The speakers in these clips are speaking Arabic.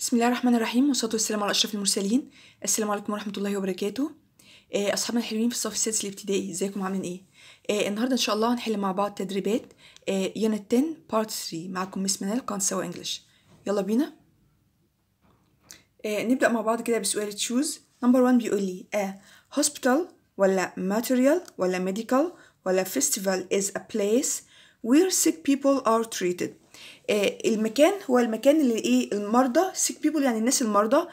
بسم الله الرحمن الرحيم والصلاة والسلام على أشرف المرسلين السلام عليكم ورحمة الله وبركاته آه، أصحابنا الحلوين في الصف السادس الابتدائي ازيكم عاملين ايه؟ آه، النهاردة إن شاء الله هنحل مع بعض تدريبات يونت 10 بارت 3 معاكم مس منال قناة سوا انجلش يلا بينا آه، نبدأ مع بعض كده بسؤال تشوز نمبر 1 بيقول لي a hospital ولا material ولا medical ولا festival is a place where sick people are treated آه، المكان هو المكان اللي ايه المرضى سيك بيبول يعني الناس المرضى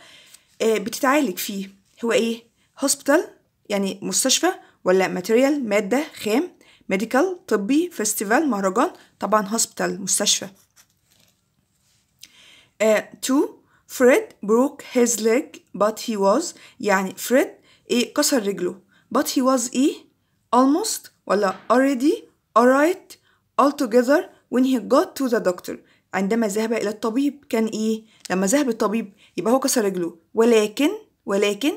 آه، بتتعالج فيه هو ايه هوسبيتال يعني مستشفى ولا ماتيريال مادة خام ميديكال طبي فيستيفال مهرجان طبعا هوسبيتال مستشفى تو فريد بروك هيز ليج بات هي واز يعني فريد ايه كسر رجله but he was ايه almost ولا already alright altogether when he got to the doctor عندما ذهب إلى الطبيب كان إيه؟ لما ذهب الطبيب يبقى هو كسر رجله ولكن ولكن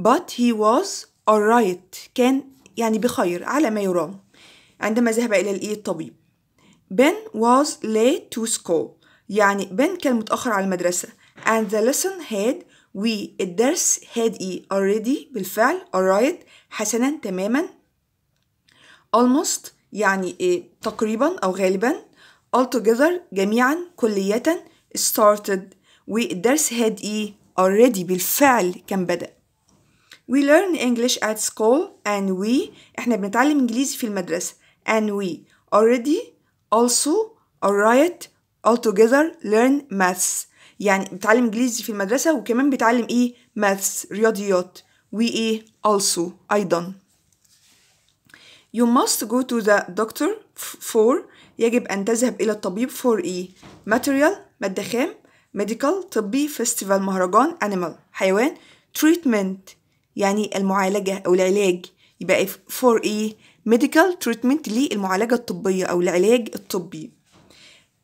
but he was alright كان يعني بخير على ما يرام عندما ذهب إلى الإيه الطبيب Ben was late to school يعني بن كان متأخر على المدرسة and the lesson had we الدرس had إيه already بالفعل alright حسنا تماما almost يعني إيه تقريبا أو غالبا altogether جميعا كلية started والدرس had إيه already بالفعل كان بدأ We learn English at school and we إحنا بنتعلم إنجليزي في المدرسة and we already also alright altogether learn maths يعني بتعلم إنجليزي في المدرسة وكمان بتعلم إيه maths رياضيات we إيه also أيضا You must go to the doctor for يجب أن تذهب إلى الطبيب for إيه؟ material مادة خام medical طبي festival مهرجان animal حيوان treatment يعني المعالجة أو العلاج يبقى for إيه؟ medical treatment للمعالجة الطبية أو العلاج الطبي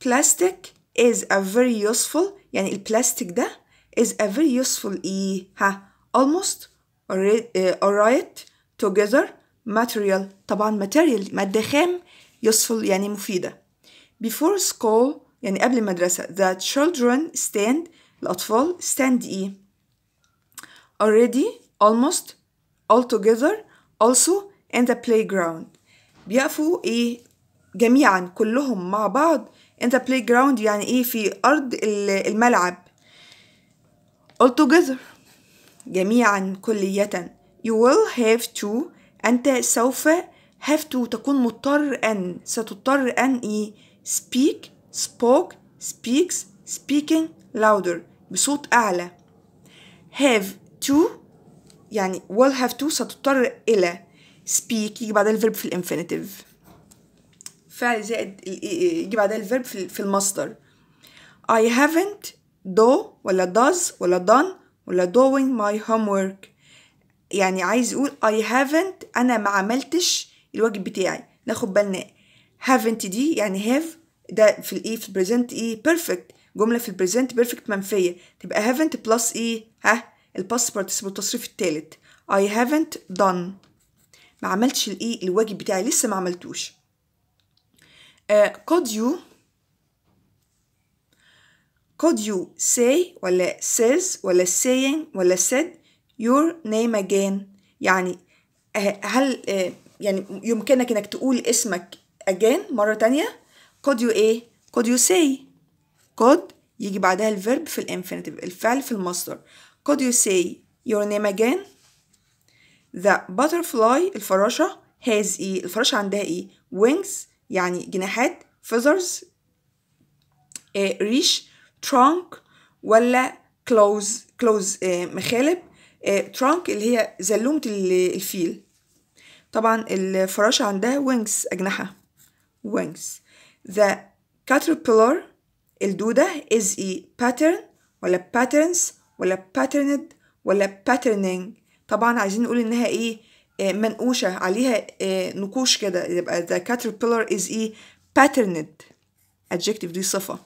plastic is a very useful يعني البلاستيك ده is a very useful إيه؟ ها almost alright together material طبعا material مادة خام useful يعني مفيدة before school يعني قبل المدرسة the children stand الأطفال stand إيه already almost all together also in the playground بيقفوا إيه جميعا كلهم مع بعض in the playground يعني إيه في أرض الملعب all together جميعا كلية you will have to أنت سوف have to تكون مضطر أن ستضطر أن إيه speak spoke speaks speaking louder بصوت أعلى have to يعني will have to ستضطر إلى speak يجي بعدها الفيرب في الانفينيتيف فعل زائد يجي بعدها الفيرب في المصدر I haven't do ولا does ولا done ولا doing my homework يعني عايز يقول I haven't أنا ما عملتش الواجب بتاعي ناخد بالنا haven't دي يعني have ده في الايه e، في البريزنت ايه e، perfect جملة في البريزنت بيرفكت منفية تبقى haven't plus ايه ها الباست بارتيسيبل التصريف التالت I haven't done ما عملتش الايه الواجب بتاعي لسه ما عملتوش uh, could you could you say ولا says ولا saying ولا said your name again يعني آه، هل آه، يعني يمكنك انك تقول اسمك again مرة تانية could you ايه could you say could يجي بعدها الفيرب في الانفينيتيف الفعل في المصدر could you say your name again the butterfly الفراشة has ايه الفراشة عندها ايه wings يعني جناحات feathers آه، ريش trunk ولا close close مخالب ترانك آه، اللي هي زلومة الفيل طبعا الفراشة عندها وينجز أجنحة وينجز the caterpillar الدودة is a pattern ولا patterns ولا patterned ولا patterning طبعا عايزين نقول إنها إيه آه، منقوشة عليها آه، نقوش كده يبقى the caterpillar is a patterned adjective دي صفة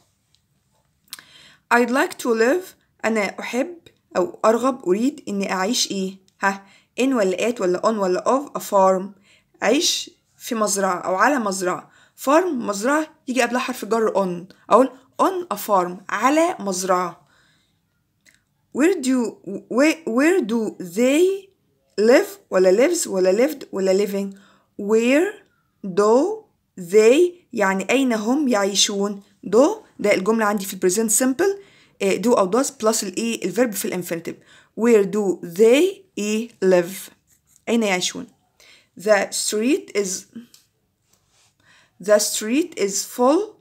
I'd like to live أنا أحب أو أرغب أريد إني أعيش إيه ها إن ولا آت ولا أون ولا أوف أفارم أعيش في مزرعة أو على مزرعة فارم مزرعة يجي قبلها حرف جر أون أقول أون أفارم على مزرعة where do where, where do they live ولا lives ولا lived ولا living where do they يعني أين هم يعيشون do ده الجملة عندي في البريزنت سيمبل إيه، do أو does بلس الإي الفيرب في الانفينيتيف where do they إيه live أين يعيشون the street is the street is full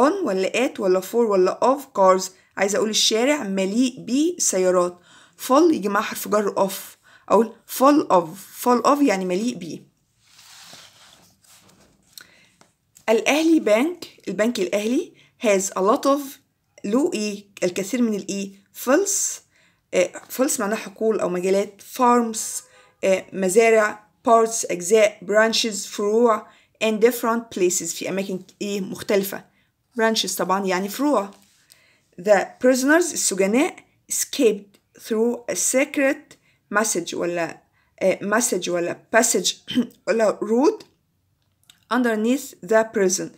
on ولا at ولا for ولا of cars عايزة أقول الشارع مليء بالسيارات full يجي مع حرف جر of أقول full of full of يعني مليء بيه الأهلي بنك البنك الأهلي has a lot of له إي الكثير من الإي فلس فلس معناه حقول أو مجالات فارمز مزارع parts أجزاء branches فروع and different places في أماكن إيه مختلفة branches طبعا يعني فروع the prisoners السجناء escaped through a secret message ولا message ولا passage ولا road underneath the prison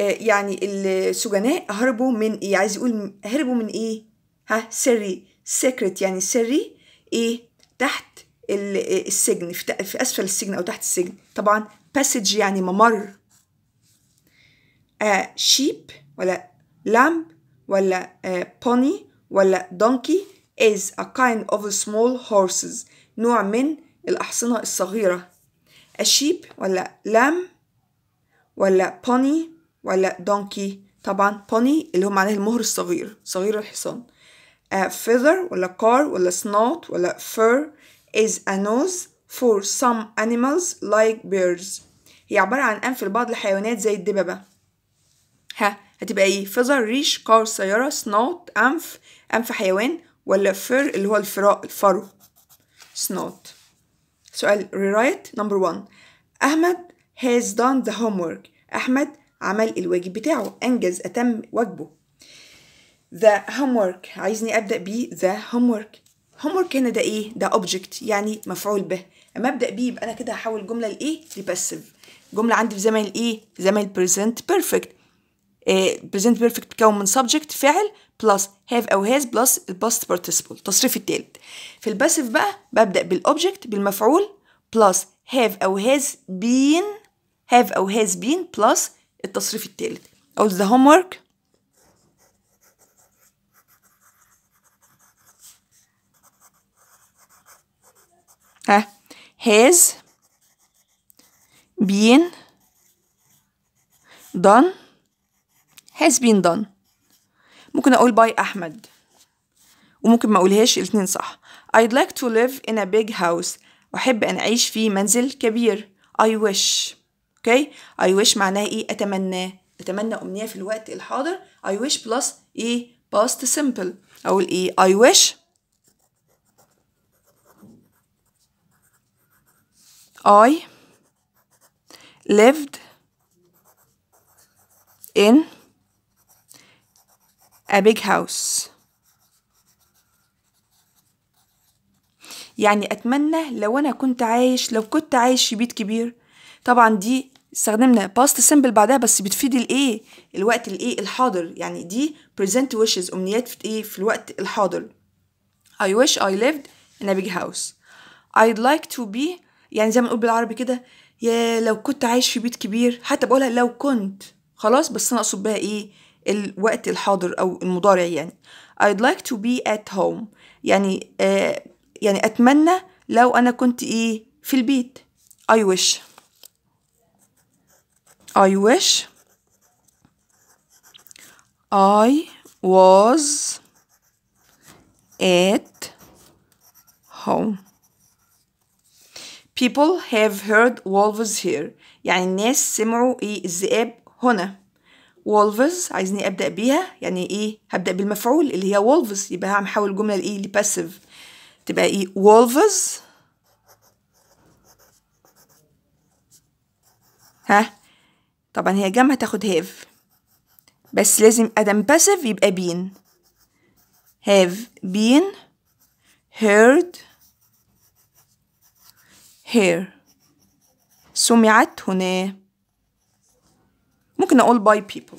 آه، يعني السجناء هربوا من ايه عايز يقول هربوا من ايه ها سري سيكريت يعني سري ايه تحت آه، السجن في اسفل السجن او تحت السجن طبعا باسج يعني ممر آه شيب ولا لامب ولا آه بوني ولا دونكي is a kind of small horses نوع من الأحصنة الصغيرة a sheep ولا lamb ولا pony ولا دونكي طبعا بوني اللي هو معناه المهر الصغير صغير الحصان آه، feather ولا car ولا snout ولا fur is a nose for some animals like birds هي عبارة عن أنف لبعض الحيوانات زي الدببة ها هتبقى ايه feather ريش car سيارة snout أنف أنف حيوان ولا fur اللي هو الفراء الفرو snout سؤال rewrite number one أحمد has done the homework أحمد عمل الواجب بتاعه أنجز أتم واجبه the homework عايزني أبدأ بيه the homework homework هنا ده إيه؟ ده object يعني مفعول به أما أبدأ بيه يبقى أنا كده هحول جملة لإيه؟ لباسيف جملة عندي في زمن الإيه؟ زمن present perfect آه present perfect بتكون من subject فعل plus have أو has plus past participle التصريف التالت في الباسيف بقى ببدأ بالobject بالمفعول plus have أو has been have أو has been plus التصريف الثالث او ذا homework ها has been done has been done ممكن اقول باي احمد وممكن ما اقولهاش الاتنين صح I'd like to live in a big house أحب أن أعيش في منزل كبير I wish اوكي اي ويش معناها ايه اتمناه اتمنى امنيه في الوقت الحاضر اي ويش بلس ايه باست سمبل اقول ايه اي ويش I lived in a big house يعني أتمنى لو أنا كنت عايش لو كنت عايش في بيت كبير طبعا دي استخدمنا باست سيمبل بعدها بس بتفيد الايه الوقت الايه الحاضر يعني دي present wishes امنيات في ايه في الوقت الحاضر I wish I lived in a big house I'd like to be يعني زي ما نقول بالعربي كده يا لو كنت عايش في بيت كبير حتى بقولها لو كنت خلاص بس انا اقصد بها ايه الوقت الحاضر او المضارع يعني I'd like to be at home يعني آه يعني اتمنى لو انا كنت ايه في البيت I wish I wish I was at home. People have heard wolves here. يعني الناس سمعوا إيه الذئاب هنا. wolves عايزني أبدأ بيها يعني إيه؟ هبدأ بالمفعول اللي هي wolves يبقى جملة الجملة اللي passive. تبقى إيه؟ wolves ها طبعا هي جمع تاخد هاف بس لازم ادم باسيف يبقى بين هاف بين هيرد هير سمعت هنا ممكن أقول by people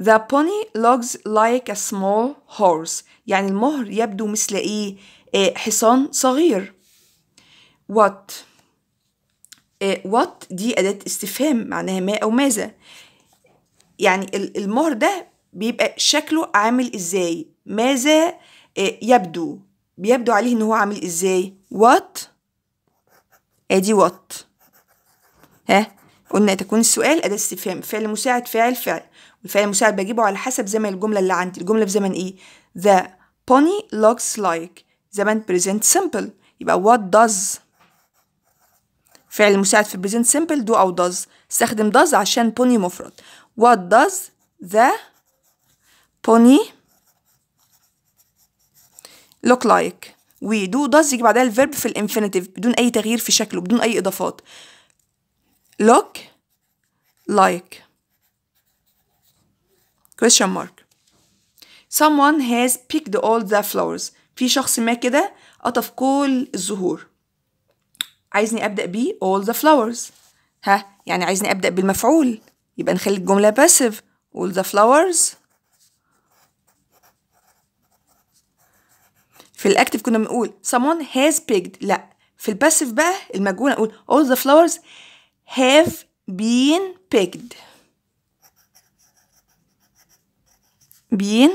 The pony looks like a small horse يعني المهر يبدو مثل إيه, إيه، حصان صغير What وات آه، دي أداة استفهام معناها ما أو ماذا يعني المهر ده بيبقى شكله عامل إزاي ماذا آه، يبدو بيبدو عليه إن هو عامل إزاي وات أدي وات ها قلنا تكون السؤال أداة استفهام فعل مساعد فاعل فعل والفعل المساعد بجيبه على حسب زمن الجملة اللي عندي الجملة في زمن إيه The pony looks like زمن present simple يبقى what does فعل مساعد في present simple do أو does استخدم does عشان pony مفرد what does the pony look like we do does يجي بعدها الفيرب في الانفينيتيف بدون أي تغيير في شكله بدون أي إضافات look like question mark someone has picked all the flowers في شخص ما كده قطف كل الزهور عايزني أبدأ بيه all the flowers ها يعني عايزني أبدأ بالمفعول يبقى نخلي الجملة passive all the flowers في الأكتف كنا بنقول someone has picked لأ في الباسيف بقى المجهول أقول all the flowers have been picked been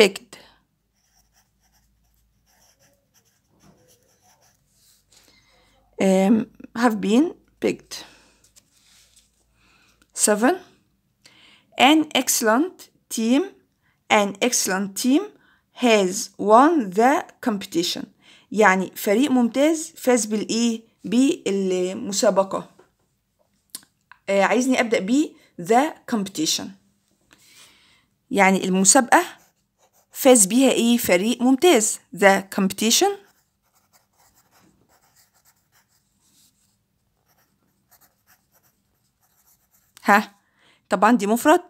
picked um, have been picked. 7. An excellent team, an excellent team has won the competition. يعني فريق ممتاز فاز بالايه بالمسابقة عايزني أبدأ ب the competition يعني المسابقة فاز بيها ايه فريق ممتاز the competition ها طبعا دي مفرد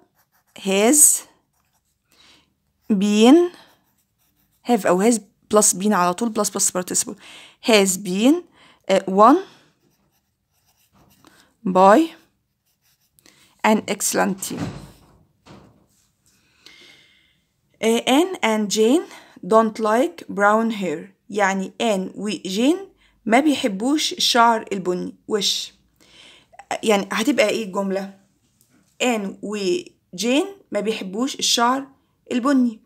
has been have أو has بلس بين على طول بلس بلس participle has been won by an excellent team. Uh, Anne and Jane don't like brown hair يعني Anne وجين ما بيحبوش الشعر البني وش يعني هتبقى ايه الجمله ان وجين ما بيحبوش الشعر البني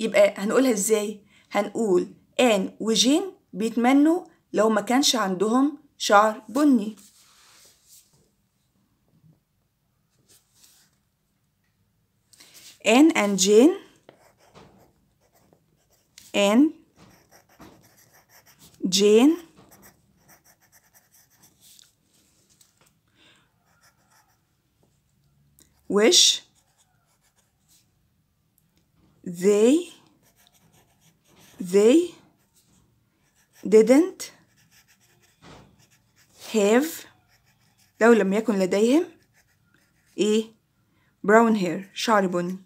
يبقى هنقولها ازاي هنقول ان وجين بيتمنوا لو ما كانش عندهم شعر بني ان and جين ان جين wish they they didn't have لو لم يكن لديهم ايه brown hair شعر بني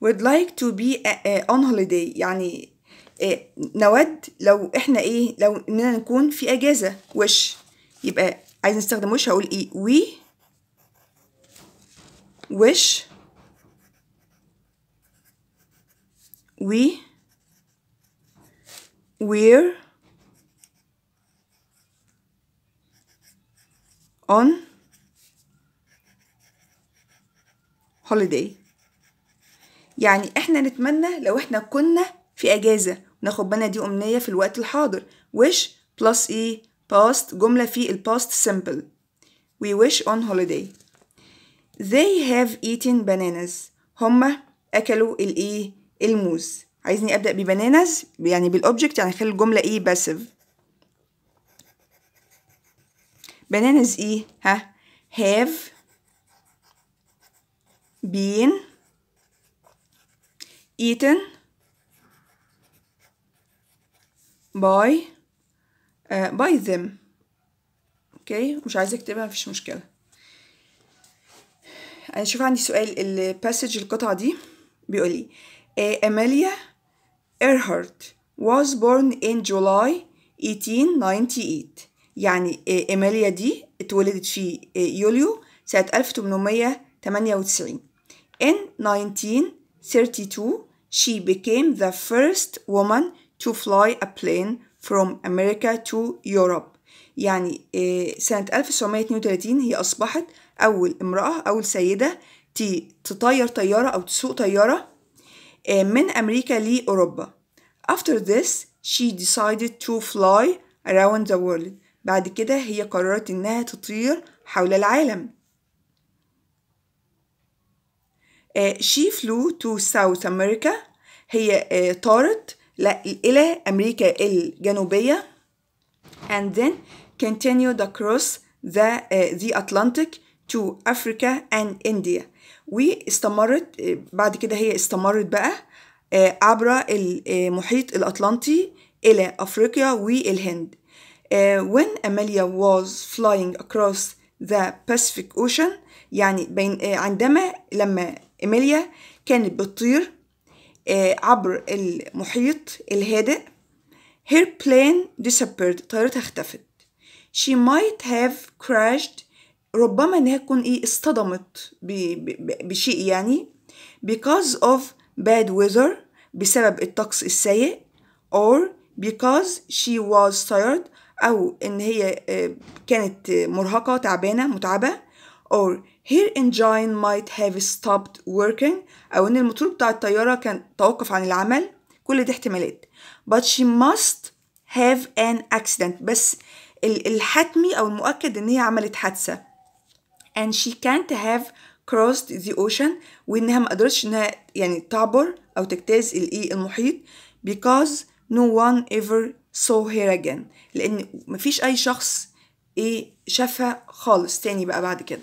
would like to be on holiday يعني آه، نود لو احنا ايه لو اننا نكون في اجازه وش يبقى عايز نستخدم وش هقول ايه وي وش وي وير on holiday يعني احنا نتمنى لو احنا كنا في اجازه ناخد بالنا دي أمنية في الوقت الحاضر wish plus e past جملة في ال past simple we wish on holiday they have eaten bananas هما أكلوا الإيه e الموز عايزني أبدأ bananas يعني بالأوبجكت يعني خلي الجملة إيه e باسيف bananas إيه ها have been eaten by باي by آه، them اوكي مش عايزه اكتبها مفيش مشكله انا شوف عندي سؤال الباسج القطعه دي بيقول لي اماليا ايرهارت was born in July 1898 يعني اماليا دي اتولدت في يوليو سنه 1898 in 1932 she became the first woman to fly a plane from America to Europe يعني آه، سنة 1932 هي أصبحت أول امرأة أول سيدة تطير طيارة أو تسوق طيارة آه، من أمريكا لأوروبا After this she decided to fly around the world بعد كده هي قررت إنها تطير حول العالم آه، she flew to South America هي طارت إلى أمريكا الجنوبية and then continued across the, uh, the Atlantic to Africa and India واستمرت uh, بعد كده هي استمرت بقى uh, عبر المحيط uh, الأطلنطي إلى أفريقيا والهند when Amelia was flying across the Pacific Ocean يعني بين عندما لما إميليا كانت بتطير آه، عبر المحيط الهادئ Her plane disappeared طيارتها اختفت She might have crashed ربما انها تكون ايه اصطدمت بشيء يعني because of bad weather بسبب الطقس السيء or because she was tired أو إن هي آه، كانت مرهقة تعبانة متعبة or Her engine might have stopped working أو إن الموتور بتاع الطيارة كان توقف عن العمل كل دي احتمالات but she must have an accident بس الحتمي أو المؤكد إن هي عملت حادثة and she can't have crossed the ocean وإنها ما قدرتش إنها يعني تعبر أو تجتاز الإيه المحيط because no one ever saw her again لأن مفيش أي شخص إيه شافها خالص تاني بقى بعد كده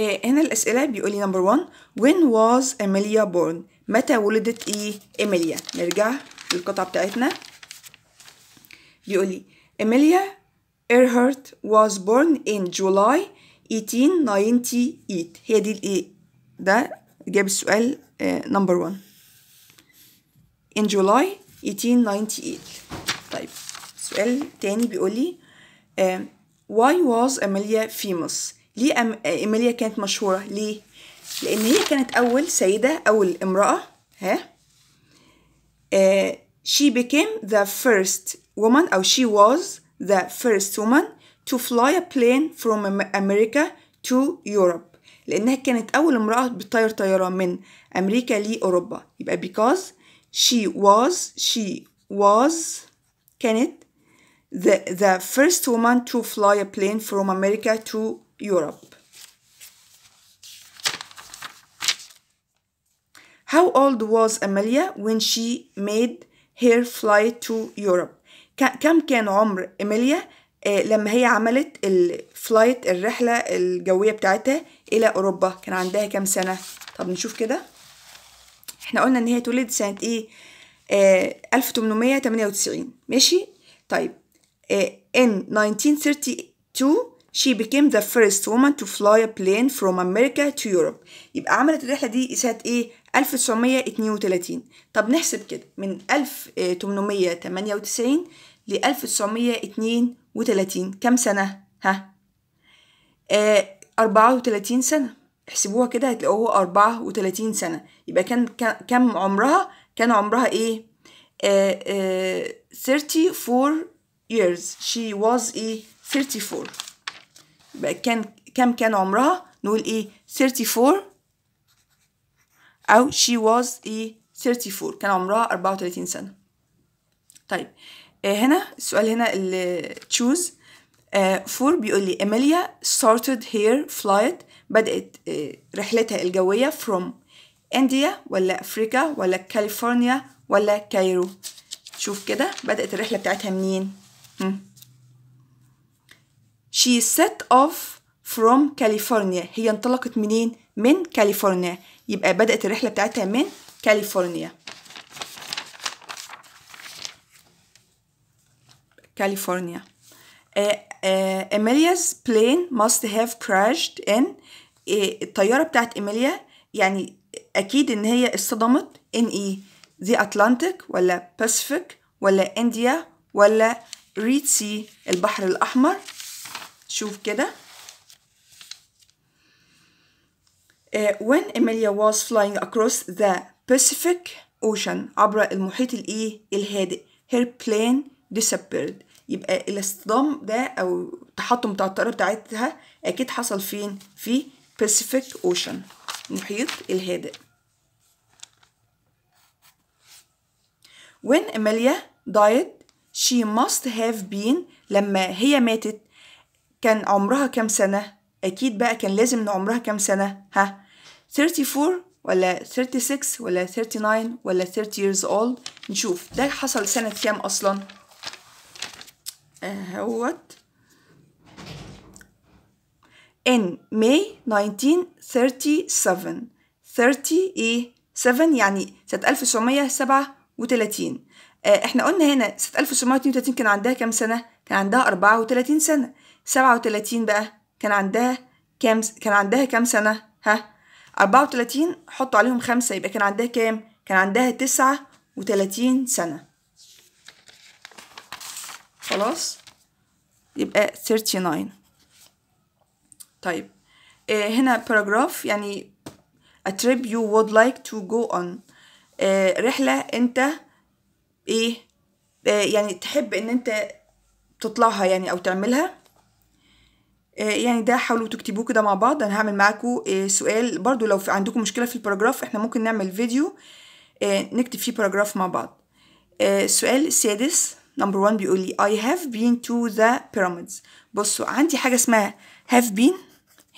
إيه، هنا الأسئلة بيقولي number نمبر when was Emilia born متى ولدت إيه إيميليا نرجع للقطعة بتاعتنا بيقولي لي إيميليا إيرهارت was born in July 1898 هي دي الإيه ده جاب السؤال نمبر إيه، one in July 1898 طيب سؤال تاني بيقولي uh, why was Amelia famous ليه أم... إيميليا كانت مشهورة ليه لأن هي كانت أول سيدة أول امرأة ها uh, she became the first woman أو she was the first woman to fly a plane from America to Europe لأنها كانت أول امرأة بتطير طيارة من أمريكا لأوروبا يبقى because she was she was كانت the, the first woman to fly a plane from America to يوروب How old was Amelia when she made her flight to Europe? كم كان عمر إيميليا آه، لما هي عملت الفلايت الرحلة الجوية بتاعتها إلى أوروبا كان عندها كام سنة طب نشوف كده احنا قلنا إن هي اتولدت سنة إيه 1898 آه، ماشي طيب آه، in 1932 she became the first woman to fly a plane from America to Europe يبقى عملت الرحلة دي سنة ايه 1932 طب نحسب كده من 1898 ل 1932 كم سنة ها آه 34 سنة احسبوها كده هتلاقوه 34 سنة يبقى كان كم عمرها كان عمرها ايه آه آه 34 years she was ايه 34 كان كم كان عمرها نقول ايه 34 او she was ايه 34 كان عمرها 34 سنة طيب آه هنا السؤال هنا اللي choose آه فور بيقول لي أميليا started her flight بدأت آه رحلتها الجوية from إنديا ولا أفريقيا ولا كاليفورنيا ولا كايرو شوف كده بدأت الرحلة بتاعتها منين she set off from California هي انطلقت منين من كاليفورنيا يبقى بدأت الرحلة بتاعتها من كاليفورنيا كاليفورنيا إيميليا's plane must have crashed in الطيارة بتاعت إيميليا يعني أكيد إن هي اصطدمت in إيه؟ the Atlantic ولا Pacific ولا إنديا ولا Red Sea البحر الأحمر شوف كده when Emilia was flying across the Pacific Ocean عبر المحيط الايه الهادئ her plane disappeared يبقى الاصطدام ده او التحطم بتاع الطياره بتاعتها اكيد حصل فين في Pacific Ocean المحيط الهادئ when Emilia died she must have been لما هي ماتت كان عمرها كام سنة أكيد بقى كان لازم إن عمرها كام سنة ها 34 ولا 36 ولا 39 ولا 30 years old نشوف ده حصل سنة كام أصلا اهوت in May 1937 30 ايه 7 يعني سنة 1937 آه، احنا قلنا هنا سنة 1932 كان عندها كام سنة؟ كان عندها 34 سنة سبعة وتلاتين بقى كان عندها كام كان عندها كام سنة ها أربعة وتلاتين حطوا عليهم خمسة يبقى كان عندها كام كان عندها تسعة وتلاتين سنة خلاص يبقى 39 طيب آه هنا paragraph يعني a trip you would like to go on آه رحلة انت ايه آه يعني تحب ان انت تطلعها يعني او تعملها آه، يعني ده حاولوا تكتبوه كده مع بعض انا هعمل معاكم آه، سؤال برضو لو عندكم مشكله في الباراجراف احنا ممكن نعمل فيديو آه، نكتب فيه باراجراف مع بعض السؤال السادس نمبر 1 بيقول لي I have been to the pyramids بصوا عندي حاجه اسمها have been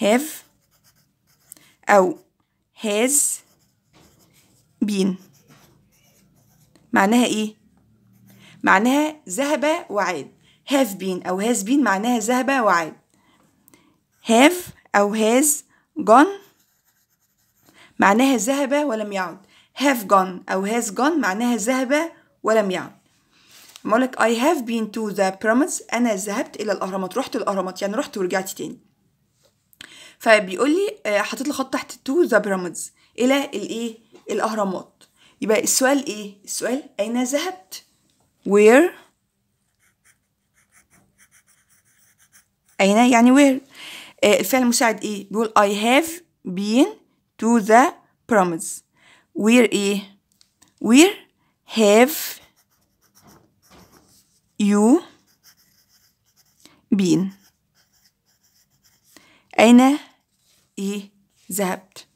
have او has been معناها ايه معناها ذهب وعاد have been او has been معناها ذهب وعاد have أو has gone معناها ذهب ولم يعد have gone أو has gone معناها ذهب ولم يعد مالك I have been to the pyramids أنا ذهبت إلى الأهرامات رحت الأهرامات يعني رحت ورجعت تاني فبيقول لي آه، حطيت الخط تحت to the pyramids إلى الإيه الأهرامات يبقى السؤال إيه السؤال أين ذهبت where أين يعني where آه، الفعل المساعد ايه بيقول I have been to the promise where ايه where have you been أين إيه ذهبت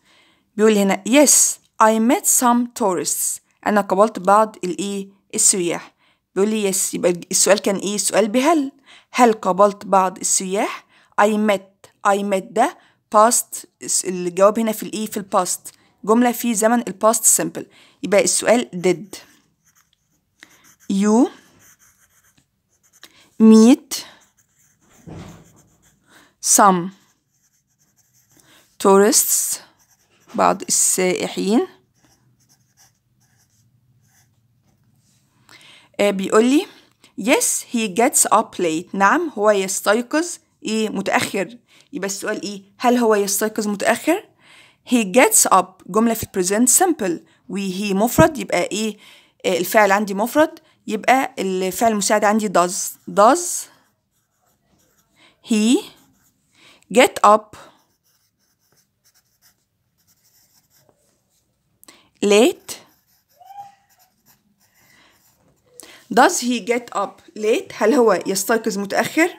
بيقول هنا yes I met some tourists أنا قابلت بعض الإيه السياح بيقول لي يس يبقى السؤال كان إيه السؤال بهل هل قابلت بعض السياح I met I met ده past الجواب هنا في الإي e في الباست جملة في زمن الباست سيمبل يبقى السؤال did you meet some tourists بعض السائحين آه، بيقول لي yes he gets up late نعم هو يستيقظ ايه متأخر يبقى السؤال إيه هل هو يستيقظ متأخر he gets up جملة في present simple وهي مفرد يبقى إيه آه، الفعل عندي مفرد يبقى الفعل المساعد عندي does does he get up late does he get up late هل هو يستيقظ متأخر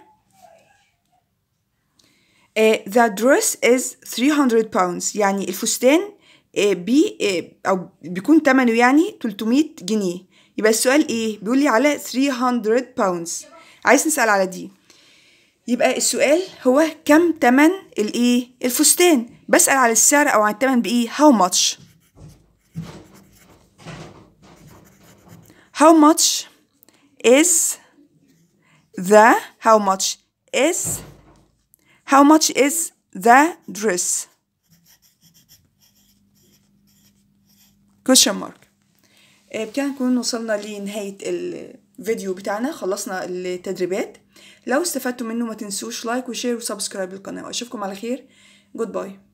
Uh, the dress is 300 pounds يعني الفستان uh, بي uh, او بيكون ثمنه يعني 300 جنيه يبقى السؤال ايه بيقول لي على 300 pounds عايز نسال على دي يبقى السؤال هو كم تمن الايه الفستان بسال على السعر او عن التمن بايه how much how much is the how much is How much is the dress? question mark eh, بكده نكون وصلنا لنهاية الفيديو بتاعنا خلصنا التدريبات لو استفدتوا منه ما تنسوش لايك وشير وسبسكرايب للقناة واشوفكم على خير Goodbye